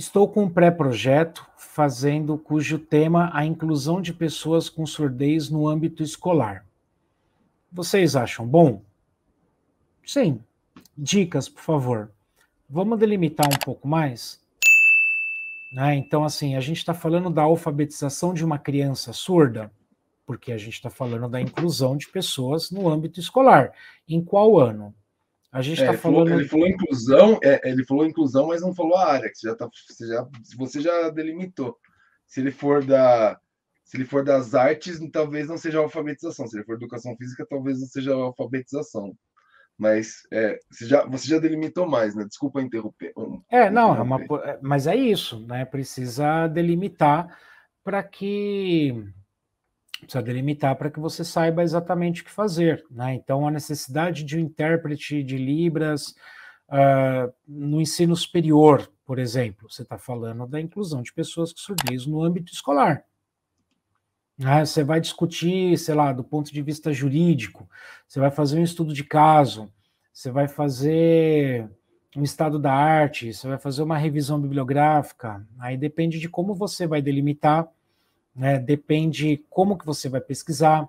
Estou com um pré-projeto fazendo cujo tema a inclusão de pessoas com surdez no âmbito escolar. Vocês acham bom? Sim. Dicas, por favor. Vamos delimitar um pouco mais? Né? Então, assim, a gente está falando da alfabetização de uma criança surda, porque a gente está falando da inclusão de pessoas no âmbito escolar. Em qual ano? A gente está é, tá falando. Falou, ele falou inclusão, é, ele falou inclusão, mas não falou a área, que você já, tá, você já, você já delimitou. Se ele for da. Se ele for das artes, talvez não seja alfabetização. Se ele for educação física, talvez não seja alfabetização. Mas é, você, já, você já delimitou mais, né? Desculpa interromper. é, não, É uma, é, mas é isso, né? Precisa delimitar para que precisa delimitar para que você saiba exatamente o que fazer. Né? Então, a necessidade de um intérprete de Libras uh, no ensino superior, por exemplo, você está falando da inclusão de pessoas com surdismo no âmbito escolar. Né? Você vai discutir, sei lá, do ponto de vista jurídico, você vai fazer um estudo de caso, você vai fazer um estado da arte, você vai fazer uma revisão bibliográfica, aí depende de como você vai delimitar né? Depende como que você vai pesquisar.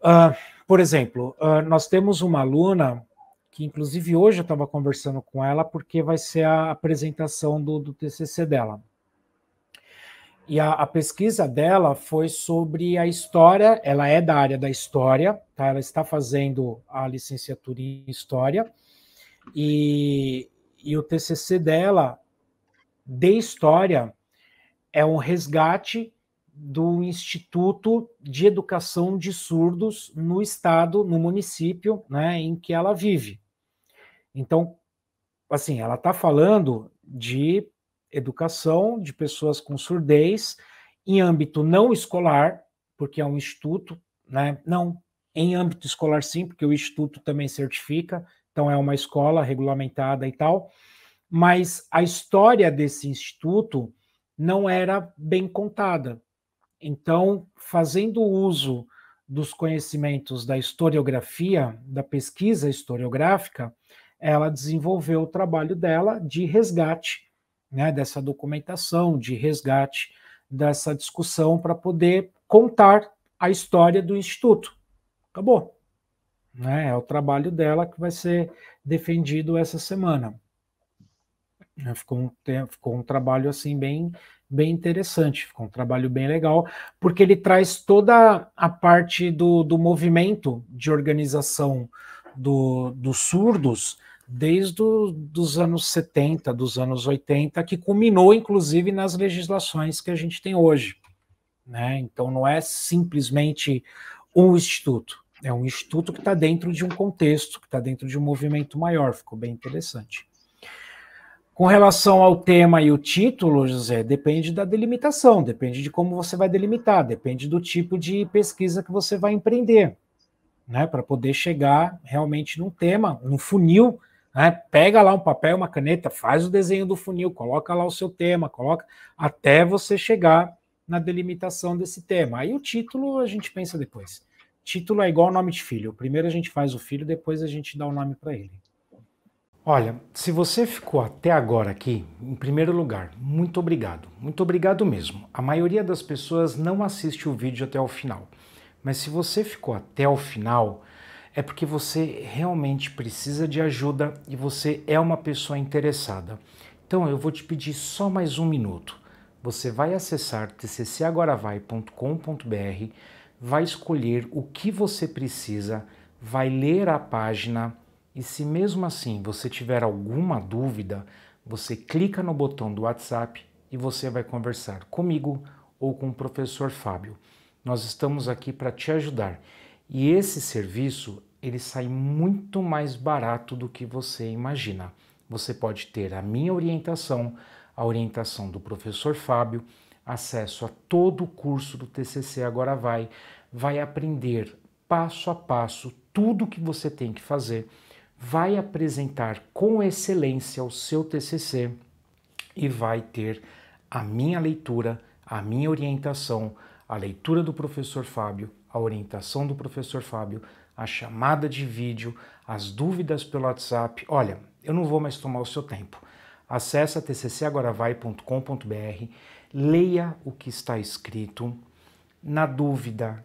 Uh, por exemplo, uh, nós temos uma aluna que, inclusive, hoje eu estava conversando com ela porque vai ser a apresentação do, do TCC dela. E a, a, pesquisa dela foi sobre a história, ela é da área da história, tá? ela está fazendo a licenciatura em história, e, e o TCC dela, de história, é um resgate do Instituto de Educação de Surdos no estado, no município né, em que ela vive. Então, assim, ela está falando de educação de pessoas com surdez em âmbito não escolar, porque é um instituto, né? Não, em âmbito escolar sim, porque o instituto também certifica, então é uma escola regulamentada e tal. Mas a história desse instituto não era bem contada. Então, fazendo uso dos conhecimentos da historiografia, da pesquisa historiográfica, ela desenvolveu o trabalho dela de resgate né, dessa documentação, de resgate dessa discussão para poder contar a história do Instituto. Acabou. Né? É o trabalho dela que vai ser defendido essa semana. Né, ficou um, ficou um trabalho assim bem, bem interessante, ficou um trabalho bem legal, porque ele traz toda a parte do, do movimento de organização do, dos surdos desde o, dos anos 70, dos anos 80, que culminou inclusive nas legislações que a gente tem hoje. Né? Então não é simplesmente um instituto, é um instituto que está dentro de um contexto, que está dentro de um movimento maior, ficou bem interessante. Com relação ao tema e o título, José, depende da delimitação, depende de como você vai delimitar, depende do tipo de pesquisa que você vai empreender, né? Para poder chegar realmente num tema, num funil, né? Pega lá um papel, uma caneta, faz o desenho do funil, coloca lá o seu tema, coloca até você chegar na delimitação desse tema. Aí o título a gente pensa depois. Título é igual nome de filho. Primeiro a gente faz o filho, depois a gente dá o nome para ele. Olha, se você ficou até agora aqui, em primeiro lugar, muito obrigado. Muito obrigado mesmo. A maioria das pessoas não assiste o vídeo até o final. Mas se você ficou até o final, é porque você realmente precisa de ajuda e você é uma pessoa interessada. Então eu vou te pedir só mais um minuto. Você vai acessar tccagoravai.com.br, vai escolher o que você precisa, vai ler a página e se mesmo assim você tiver alguma dúvida, você clica no botão do WhatsApp e você vai conversar comigo ou com o professor Fábio. Nós estamos aqui para te ajudar. E esse serviço, ele sai muito mais barato do que você imagina. Você pode ter a minha orientação, a orientação do professor Fábio, acesso a todo o curso do TCC Agora Vai, vai aprender passo a passo tudo o que você tem que fazer vai apresentar com excelência o seu TCC e vai ter a minha leitura, a minha orientação, a leitura do professor Fábio, a orientação do professor Fábio, a chamada de vídeo, as dúvidas pelo WhatsApp. Olha, eu não vou mais tomar o seu tempo. Acesse tccagoravai.com.br, leia o que está escrito. Na dúvida,